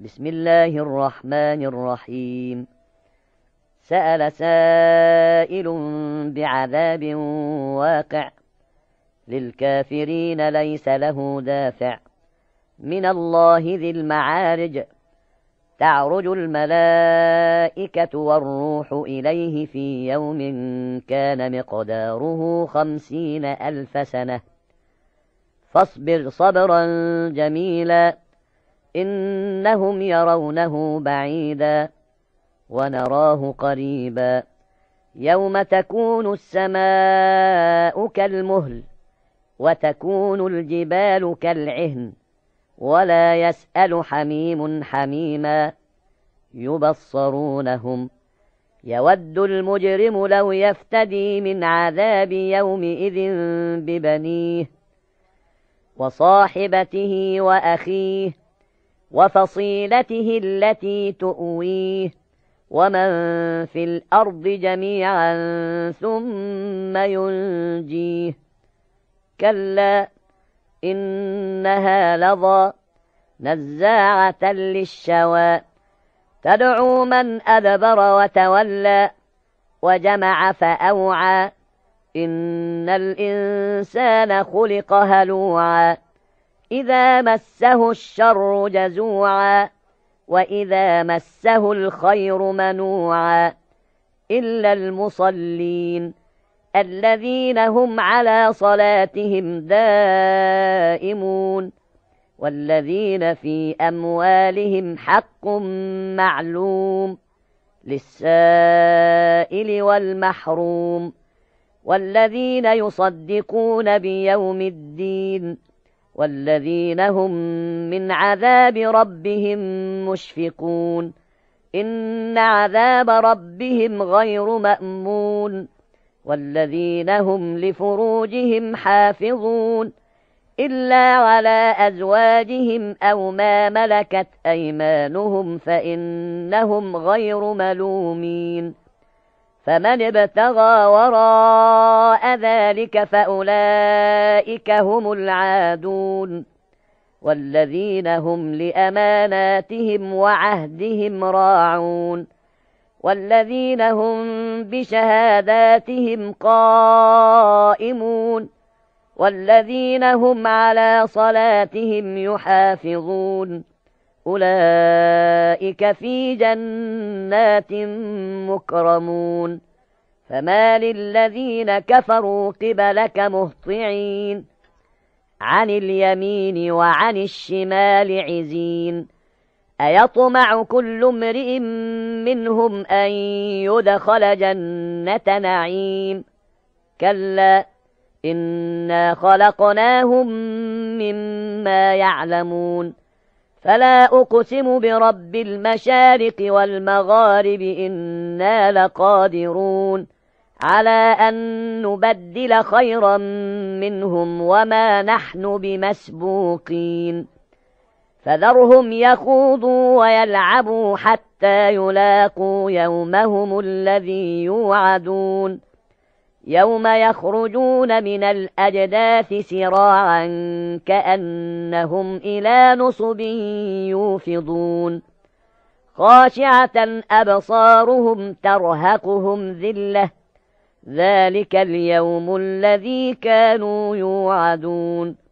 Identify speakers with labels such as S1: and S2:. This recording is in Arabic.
S1: بسم الله الرحمن الرحيم سأل سائل بعذاب واقع للكافرين ليس له دافع من الله ذي المعارج تعرج الملائكة والروح إليه في يوم كان مقداره خمسين ألف سنة فاصبر صبرا جميلا إنهم يرونه بعيدا ونراه قريبا يوم تكون السماء كالمهل وتكون الجبال كالعهن ولا يسأل حميم حميما يبصرونهم يود المجرم لو يفتدي من عذاب يومئذ ببنيه وصاحبته وأخيه وفصيلته التي تؤويه ومن في الأرض جميعا ثم ينجيه كلا إنها لظى نزاعة للشوى تدعو من أدبر وتولى وجمع فأوعى إن الإنسان خلق هلوعا إذا مسه الشر جزوعا وإذا مسه الخير منوعا إلا المصلين الذين هم على صلاتهم دائمون والذين في أموالهم حق معلوم للسائل والمحروم والذين يصدقون بيوم الدين والذين هم من عذاب ربهم مشفقون إن عذاب ربهم غير مأمون والذين هم لفروجهم حافظون إلا على أزواجهم أو ما ملكت أيمانهم فإنهم غير ملومين فمن ابتغى وراء ذلك فأولئك هم العادون والذين هم لأماناتهم وعهدهم راعون والذين هم بشهاداتهم قائمون والذين هم على صلاتهم يحافظون أولئك في جنات مكرمون فما للذين كفروا قبلك مهطعين عن اليمين وعن الشمال عزين أيطمع كل امرئ منهم أن يدخل جنة نعيم كلا إنا خلقناهم مما يعلمون فلا أقسم برب المشارق والمغارب إنا لقادرون على أن نبدل خيرا منهم وما نحن بمسبوقين فذرهم يخوضوا ويلعبوا حتى يلاقوا يومهم الذي يوعدون يوم يخرجون من الأجداث سراعا كأنهم إلى نصب يوفضون خاشعة أبصارهم ترهقهم ذلة ذلك اليوم الذي كانوا يوعدون